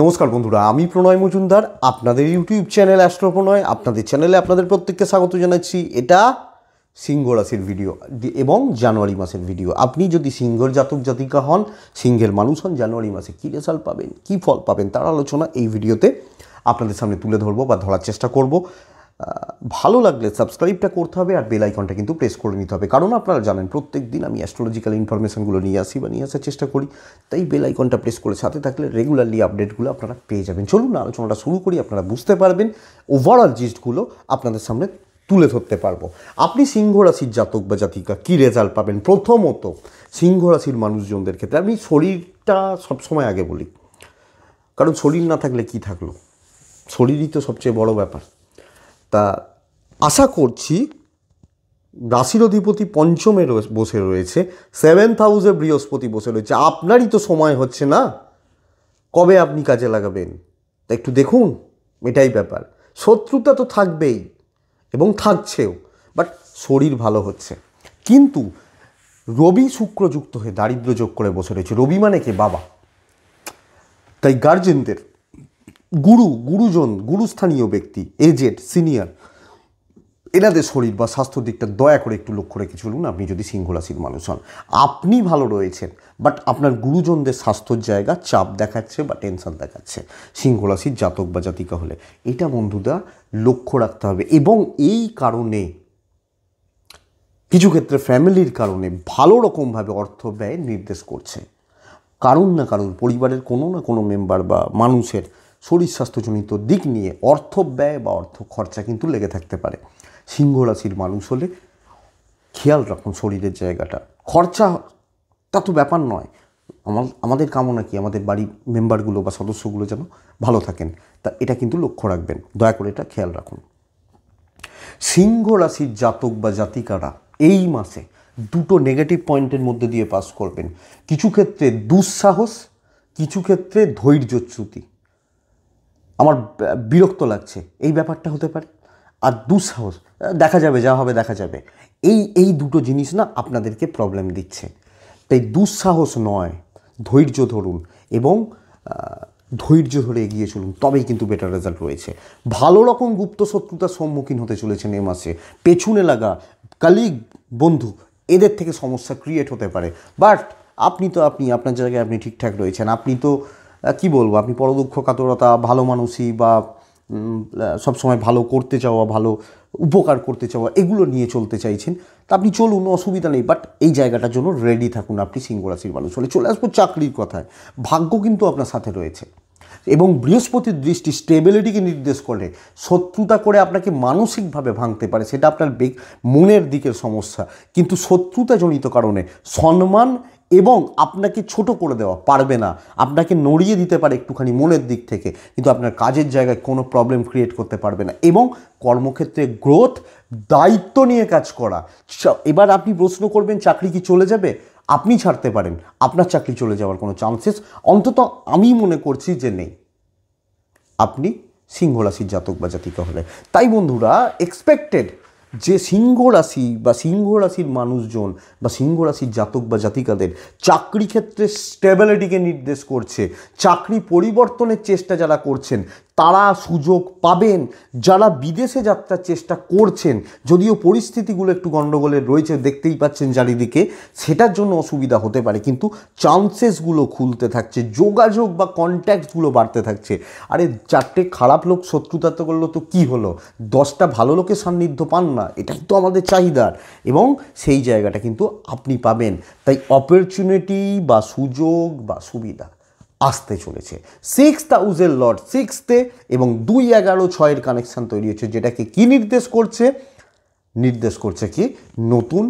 নমস্কার বন্ধুরা আমি প্রণয় মজুমদার আপনাদের ইউটিউব চ্যানেল প্রণয় আপনাদের চ্যানেলে আপনাদের প্রত্যেককে স্বাগত জানাচ্ছি এটা সিংহ রাশির ভিডিও এবং জানুয়ারি মাসের ভিডিও আপনি যদি সিংহর জাতক জাতিকা হন সিংহের মানুষ হন জানুয়ারি মাসে কী রেজাল্ট পাবেন কী ফল পাবেন তার আলোচনা এই ভিডিওতে আপনাদের সামনে তুলে ধরবো বা ধরার চেষ্টা করব ভালো লাগলে সাবস্ক্রাইবটা করতে হবে আর বেল আইকনটা কিন্তু প্রেস করে নিতে হবে কারণ আপনারা জানেন প্রত্যেক দিন আমি অ্যাস্ট্রোলজিক্যাল ইনফরমেশানগুলো নিয়ে আসি বা নিয়ে আসার চেষ্টা করি তাই বেল আইকনটা প্রেস করে সাথে থাকলে রেগুলারলি আপডেটগুলো আপনারা পেয়ে যাবেন চলুন আলোচনাটা শুরু করি আপনারা বুঝতে পারবেন ওভারঅল জিস্টগুলো আপনাদের সামনে তুলে ধরতে পারবো আপনি সিংহ রাশির জাতক বা জাতিকা কী রেজাল্ট পাবেন প্রথমত সিংহ রাশির মানুষজনদের ক্ষেত্রে আমি শরীরটা সবসময় আগে বলি কারণ শরীর না থাকলে কি থাকলো শরীরই তো সবচেয়ে বড় ব্যাপার তা আশা করছি রাশির অধিপতি পঞ্চমে বসে রয়েছে সেভেন্থ হাউসে বৃহস্পতি বসে রয়েছে আপনারই তো সময় হচ্ছে না কবে আপনি কাজে লাগাবেন তা একটু দেখুন এটাই ব্যাপার শত্রুতা তো থাকবেই এবং থাকছেও বাট শরীর ভালো হচ্ছে কিন্তু রবি শুক্র যুক্ত হয়ে দারিদ্র যোগ করে বসে রয়েছে রবি মানে কে বাবা তাই গার্জেনদের গুরু গুরুজন গুরুস্থানীয় ব্যক্তি এজেড সিনিয়র এনাদের শরীর বা স্বাস্থ্য দিকটা দয়া করে একটু লক্ষ্য রেখে চলুন আপনি যদি রাশির মানুষ হন আপনি ভালো রয়েছেন বাট আপনার গুরুজনদের স্বাস্থ্যর জায়গা চাপ দেখাচ্ছে বা টেনশন দেখাচ্ছে রাশির জাতক বা জাতিকা হলে এটা বন্ধুরা লক্ষ্য রাখতে হবে এবং এই কারণে কিছু ক্ষেত্রে ফ্যামিলির কারণে ভালো রকমভাবে অর্থ ব্যয় নির্দেশ করছে কারণ না কারণ পরিবারের কোনো না কোনো মেম্বার বা মানুষের শরীর স্বাস্থ্যজনিত দিক নিয়ে অর্থ ব্যয় বা অর্থ খরচা কিন্তু লেগে থাকতে পারে সিংহ রাশির মানুষ হলে খেয়াল রাখুন শরীরের জায়গাটা খরচা তা তো ব্যাপার নয় আমার আমাদের কামনা কি আমাদের বাড়ির মেম্বারগুলো বা সদস্যগুলো যেন ভালো থাকেন তা এটা কিন্তু লক্ষ্য রাখবেন দয়া করে এটা খেয়াল রাখুন সিংহ রাশির জাতক বা জাতিকারা এই মাসে দুটো নেগেটিভ পয়েন্টের মধ্যে দিয়ে পাস করবেন কিছু ক্ষেত্রে দুঃসাহস কিছু ক্ষেত্রে ধৈর্যচ্যুতি আমার বিরক্ত লাগছে এই ব্যাপারটা হতে পারে আর দুঃসাহস দেখা যাবে যা হবে দেখা যাবে এই এই দুটো জিনিস না আপনাদেরকে প্রবলেম দিচ্ছে তাই দুঃসাহস নয় ধৈর্য ধরুন এবং ধৈর্য ধরে এগিয়ে চলুন তবেই কিন্তু বেটার রেজাল্ট রয়েছে ভালো রকম গুপ্ত শত্রুতার সম্মুখীন হতে চলেছেন এ মাসে পেছনে লাগা কালিগ বন্ধু এদের থেকে সমস্যা ক্রিয়েট হতে পারে বাট আপনি তো আপনি আপনার জায়গায় আপনি ঠিকঠাক রয়েছেন আপনি তো কি বলবো আপনি পরদুঃখ কাতরতা ভালো মানুষই বা সবসময় ভালো করতে চাওয়া ভালো উপকার করতে চাওয়া এগুলো নিয়ে চলতে চাইছেন তা আপনি চলুন অসুবিধা নেই বাট এই জায়গাটার জন্য রেডি থাকুন আপনি সিংহ রাশির মানুষ চলে আসবো চাকরির কথায় ভাগ্য কিন্তু আপনার সাথে রয়েছে এবং বৃহস্পতির দৃষ্টি স্টেবিলিটিকে নির্দেশ করে শত্রুতা করে আপনাকে মানসিকভাবে ভাঙতে পারে সেটা আপনার মনের দিকের সমস্যা কিন্তু শত্রুতা জনিত কারণে সম্মান এবং আপনাকে ছোট করে দেওয়া পারবে না আপনাকে নড়িয়ে দিতে পারে একটুখানি মনের দিক থেকে কিন্তু আপনার কাজের জায়গায় কোনো প্রবলেম ক্রিয়েট করতে পারবে না এবং কর্মক্ষেত্রে গ্রোথ দায়িত্ব নিয়ে কাজ করা এবার আপনি প্রশ্ন করবেন চাকরি কি চলে যাবে আপনি ছাড়তে পারেন আপনার চাকরি চলে যাওয়ার কোনো চান্সেস অন্তত আমি মনে করছি যে নেই আপনি সিংহ রাশির জাতক বা জাতিকা হলে তাই বন্ধুরা এক্সপেক্টেড যে সিংহ রাশি বা সিংহ রাশির মানুষজন বা সিংহ রাশির জাতক বা জাতিকাদের চাকরি ক্ষেত্রে স্টেবিলিটিকে নির্দেশ করছে চাকরি পরিবর্তনের চেষ্টা যারা করছেন তারা সুযোগ পাবেন যারা বিদেশে যাত্রার চেষ্টা করছেন যদিও পরিস্থিতিগুলো একটু গণ্ডগোলের রয়েছে দেখতেই পাচ্ছেন চারিদিকে সেটার জন্য অসুবিধা হতে পারে কিন্তু চান্সেসগুলো খুলতে থাকছে যোগাযোগ বা কন্ট্যাক্টসগুলো বাড়তে থাকছে আরে চারটে খারাপ লোক শত্রুতা তো করলো তো কী হলো দশটা ভালো লোকের সান্নিধ্য পান না এটাই তো আমাদের চাহিদার এবং সেই জায়গাটা কিন্তু আপনি পাবেন তাই অপরচুনিটি বা সুযোগ বা সুবিধা আসতে চলেছে সিক্স হাউজের লর্ড সিক্সতে এবং দুই এগারো ছয়ের কানেকশান তৈরি হচ্ছে যেটাকে কি নির্দেশ করছে নির্দেশ করছে কি নতুন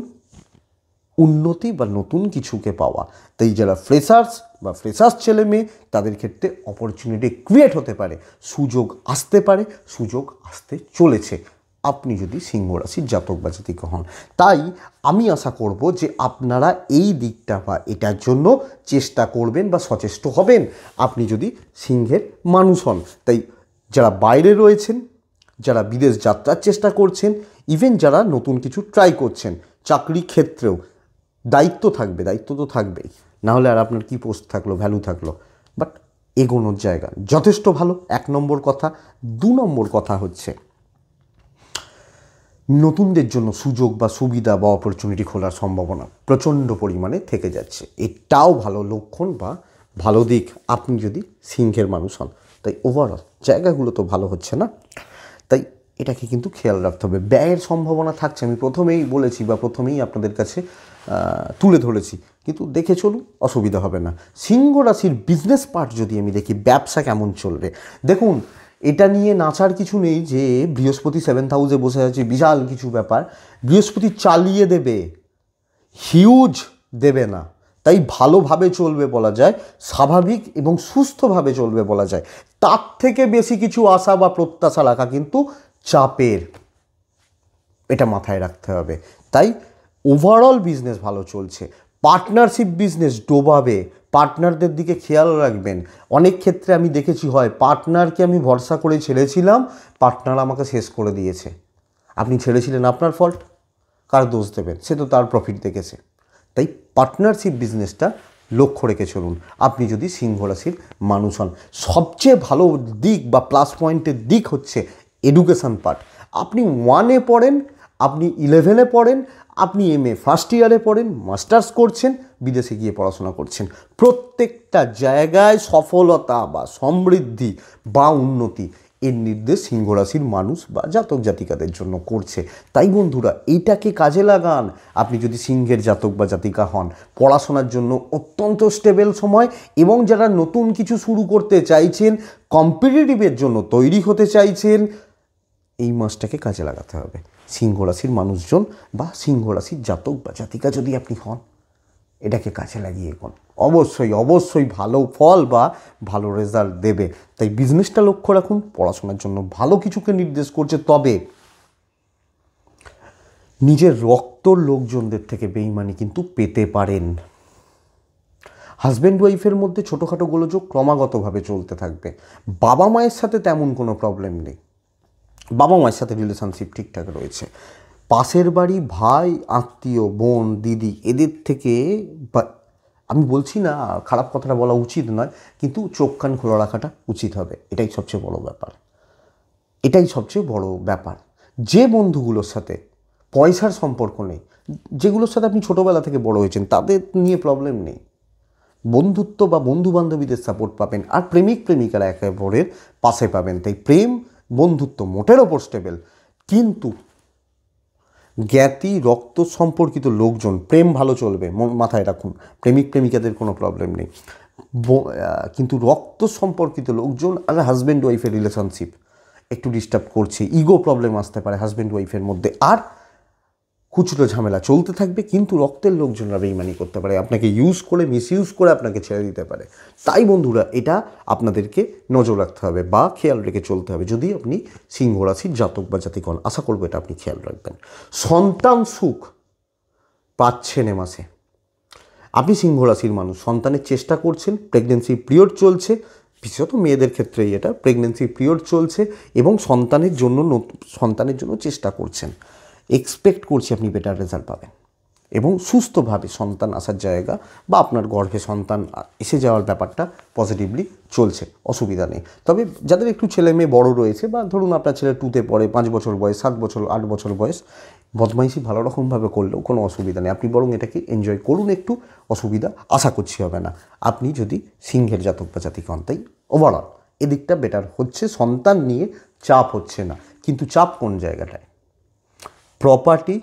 উন্নতি বা নতুন কিছুকে পাওয়া তাই যারা ফ্রেশার্স বা ফ্রেশার্স ছেলে মেয়ে তাদের ক্ষেত্রে অপরচুনিটি ক্রিয়েট হতে পারে সুযোগ আসতে পারে সুযোগ আসতে চলেছে আপনি যদি সিংহ রাশির জাতক বা জাতিক হন তাই আমি আশা করব যে আপনারা এই দিকটা বা এটার জন্য চেষ্টা করবেন বা সচেষ্ট হবেন আপনি যদি সিংহের মানুষ হন তাই যারা বাইরে রয়েছেন যারা বিদেশ যাত্রার চেষ্টা করছেন ইভেন যারা নতুন কিছু ট্রাই করছেন চাকরি ক্ষেত্রেও দায়িত্ব থাকবে দায়িত্ব তো থাকবেই নাহলে আর আপনার কি পোস্ট থাকলো ভ্যালু থাকলো বাট এগোনোর জায়গা যথেষ্ট ভালো এক নম্বর কথা দু নম্বর কথা হচ্ছে নতুনদের জন্য সুযোগ বা সুবিধা বা অপরচুনিটি খোলার সম্ভাবনা প্রচণ্ড পরিমাণে থেকে যাচ্ছে এটাও ভালো লক্ষণ বা ভালো দিক আপনি যদি সিংহের মানুষ হন তাই ওভারঅল জায়গাগুলো তো ভালো হচ্ছে না তাই এটাকে কিন্তু খেয়াল রাখতে হবে ব্যয়ের সম্ভাবনা থাকছে আমি প্রথমেই বলেছি বা প্রথমেই আপনাদের কাছে তুলে ধরেছি কিন্তু দেখে চলুন অসুবিধা হবে না সিংহ রাশির বিজনেস পার্ট যদি আমি দেখি ব্যবসা কেমন চলবে দেখুন এটা নিয়ে নাচার কিছু নেই যে বৃহস্পতি সেভেন হাউসে বসে আছে বিশাল কিছু ব্যাপার বৃহস্পতি চালিয়ে দেবে হিউজ দেবে না তাই ভালোভাবে চলবে বলা যায় স্বাভাবিক এবং সুস্থভাবে চলবে বলা যায় তার থেকে বেশি কিছু আশা বা প্রত্যাশা রাখা কিন্তু চাপের এটা মাথায় রাখতে হবে তাই ওভারঅল বিজনেস ভালো চলছে পার্টনারশিপ বিজনেস ডোবাবে পার্টনারদের দিকে খেয়াল রাখবেন অনেক ক্ষেত্রে আমি দেখেছি হয় পার্টনারকে আমি ভরসা করে ছেড়েছিলাম পার্টনার আমাকে শেষ করে দিয়েছে আপনি ছেড়েছিলেন আপনার ফল্ট কার দোষ দেবেন সে তো তার প্রফিট দেখেছে তাই পার্টনারশিপ বিজনেসটা লক্ষ্য রেখে চলুন আপনি যদি সিংহ রাশির মানুষ হন সবচেয়ে ভালো দিক বা প্লাস পয়েন্টের দিক হচ্ছে এডুকেশান পার্ট আপনি ওয়ানে পড়েন আপনি ইলেভেনে পড়েন আপনি এম এ ফার্স্ট ইয়ারে পড়েন মাস্টার্স করছেন বিদেশে গিয়ে পড়াশোনা করছেন প্রত্যেকটা জায়গায় সফলতা বা সমৃদ্ধি বা উন্নতি এর নির্দেশ সিংহরাশির মানুষ বা জাতক জাতিকাদের জন্য করছে তাই বন্ধুরা এইটাকে কাজে লাগান আপনি যদি সিংহের জাতক বা জাতিকা হন পড়াশোনার জন্য অত্যন্ত স্টেবেল সময় এবং যারা নতুন কিছু শুরু করতে চাইছেন কম্পিটিটিভের জন্য তৈরি হতে চাইছেন এই মাসটাকে কাজে লাগাতে হবে সিংহ রাশির মানুষজন বা সিংহ রাশির জাতক বা জাতিকা যদি আপনি হন এটাকে কাছে লাগিয়ে এগোন অবশ্যই অবশ্যই ভালো ফল বা ভালো রেজাল্ট দেবে তাই বিজনেসটা লক্ষ্য রাখুন পড়াশোনার জন্য ভালো কিছুকে নির্দেশ করছে তবে নিজের রক্ত লোকজনদের থেকে বেইমানি কিন্তু পেতে পারেন হাজব্যান্ড ওয়াইফের মধ্যে ছোটোখাটো গোলযোগ ক্রমাগতভাবে চলতে থাকবে বাবা মায়ের সাথে তেমন কোনো প্রবলেম নেই বাবা মায়ের সাথে রিলেশনশিপ ঠিকঠাক রয়েছে পাশের বাড়ি ভাই আত্মীয় বোন দিদি এদের থেকে আমি বলছি না খারাপ কথাটা বলা উচিত নয় কিন্তু চোখ কান খোলা রাখাটা উচিত হবে এটাই সবচেয়ে বড় ব্যাপার এটাই সবচেয়ে বড় ব্যাপার যে বন্ধুগুলোর সাথে পয়সার সম্পর্ক নেই যেগুলোর সাথে আপনি ছোটোবেলা থেকে বড় হয়েছেন তাদের নিয়ে প্রবলেম নেই বন্ধুত্ব বা বন্ধু বান্ধবীদের সাপোর্ট পাবেন আর প্রেমিক প্রেমিকারা একে অপরের পাশে পাবেন তাই প্রেম বন্ধুত্ব মোটের ওপর স্টেবেল কিন্তু জ্ঞাতি রক্ত সম্পর্কিত লোকজন প্রেম ভালো চলবে মাথায় রাখুন প্রেমিক প্রেমিকাদের কোনো প্রবলেম নেই কিন্তু রক্ত সম্পর্কিত লোকজন আর হাজব্যান্ড ওয়াইফের রিলেশনশিপ একটু ডিস্টার্ব করছে ইগো প্রবলেম আসতে পারে হাজব্যান্ড ওয়াইফের মধ্যে আর কুচুটো ঝামেলা চলতে থাকবে কিন্তু রক্তের লোকজনরা বেইমানি করতে পারে আপনাকে ইউজ করে মিসইউজ করে আপনাকে ছেড়ে দিতে পারে তাই বন্ধুরা এটা আপনাদেরকে নজর রাখতে হবে বা খেয়াল রেখে চলতে হবে যদি আপনি সিংহ রাশির জাতক বা জাতিকন আশা করবো এটা আপনি খেয়াল রাখবেন সন্তান সুখ পাচ্ছেন এ মাসে আপনি সিংহ রাশির মানুষ সন্তানের চেষ্টা করছেন প্রেগনেন্সি পিরিয়ড চলছে বিশেষত মেয়েদের ক্ষেত্রেই এটা প্রেগনেন্সি পিরিয়ড চলছে এবং সন্তানের জন্য সন্তানের জন্য চেষ্টা করছেন এক্সপেক্ট করছি আপনি বেটার রেজাল্ট পাবেন এবং সুস্থভাবে সন্তান আসার জায়গা বা আপনার গর্ভে সন্তান এসে যাওয়ার ব্যাপারটা পজিটিভলি চলছে অসুবিধা নেই তবে যাদের একটু ছেলে মেয়ে বড় রয়েছে বা ধরুন আপনার ছেলে টুতে পড়ে পাঁচ বছর বয়স সাত বছর আট বছর বয়স বদমাইশি ভালো রকমভাবে করলেও কোনো অসুবিধা নেই আপনি বরং এটাকে এনজয় করুন একটু অসুবিধা আশা করছি হবে না আপনি যদি সিংহের জাতক বা জাতিক অন্তাই তাই ওভারঅল এদিকটা বেটার হচ্ছে সন্তান নিয়ে চাপ হচ্ছে না কিন্তু চাপ কোন জায়গাটায় প্রপার্টি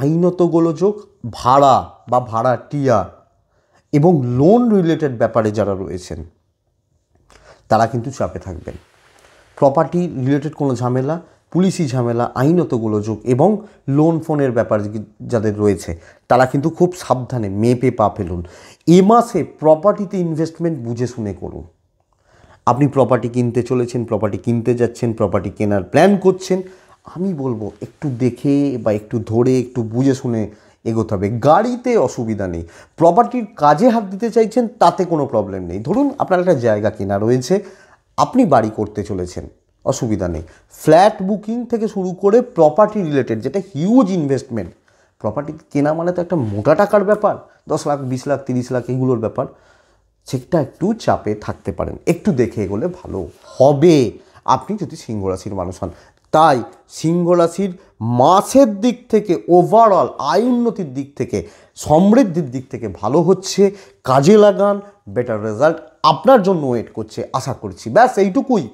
আইনত গোলযোগ ভাড়া বা ভাড়া টিয়া এবং লোন রিলেটেড ব্যাপারে যারা রয়েছেন তারা কিন্তু চাপে থাকবেন প্রপার্টি রিলেটেড কোনো ঝামেলা পুলিশি ঝামেলা আইনত গোলযোগ এবং লোন ফোনের ব্যাপার যাদের রয়েছে তারা কিন্তু খুব সাবধানে মেপে পা ফেলুন এ মাসে প্রপার্টিতে ইনভেস্টমেন্ট বুঝে শুনে করুন আপনি প্রপার্টি কিনতে চলেছেন প্রপার্টি কিনতে যাচ্ছেন প্রপার্টি কেনার প্ল্যান করছেন আমি বলবো একটু দেখে বা একটু ধরে একটু বুঝে শুনে এগোতে হবে গাড়িতে অসুবিধা নেই প্রপার্টির কাজে হাত দিতে চাইছেন তাতে কোনো প্রবলেম নেই ধরুন আপনার একটা জায়গা কেনা রয়েছে আপনি বাড়ি করতে চলেছেন অসুবিধা নেই ফ্ল্যাট বুকিং থেকে শুরু করে প্রপার্টি রিলেটেড যেটা হিউজ ইনভেস্টমেন্ট প্রপার্টি কেনা মানে তো একটা মোটা টাকার ব্যাপার দশ লাখ বিশ লাখ তিরিশ লাখ এগুলোর ব্যাপার সেটা একটু চাপে থাকতে পারেন একটু দেখে এগোলে ভালো হবে আপনি যদি সিংহ রাশির মানুষ হন তাই সিংহ রাশির মাসের দিক থেকে ওভারঅল আয় উন্নতির দিক থেকে সমৃদ্ধির দিক থেকে ভালো হচ্ছে কাজে লাগান বেটার রেজাল্ট আপনার জন্য ওয়েট করছে আশা করছি ব্যাস এইটুকুই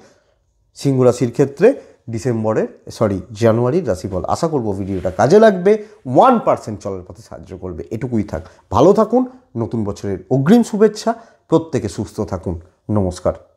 সিংহ রাশির ক্ষেত্রে ডিসেম্বরের সরি জানুয়ারির রাশিফল আশা করব ভিডিওটা কাজে লাগবে ওয়ান পার্সেন্ট চলার পথে সাহায্য করবে এটুকুই থাক ভালো থাকুন নতুন বছরের অগ্রিম শুভেচ্ছা প্রত্যেকে সুস্থ থাকুন নমস্কার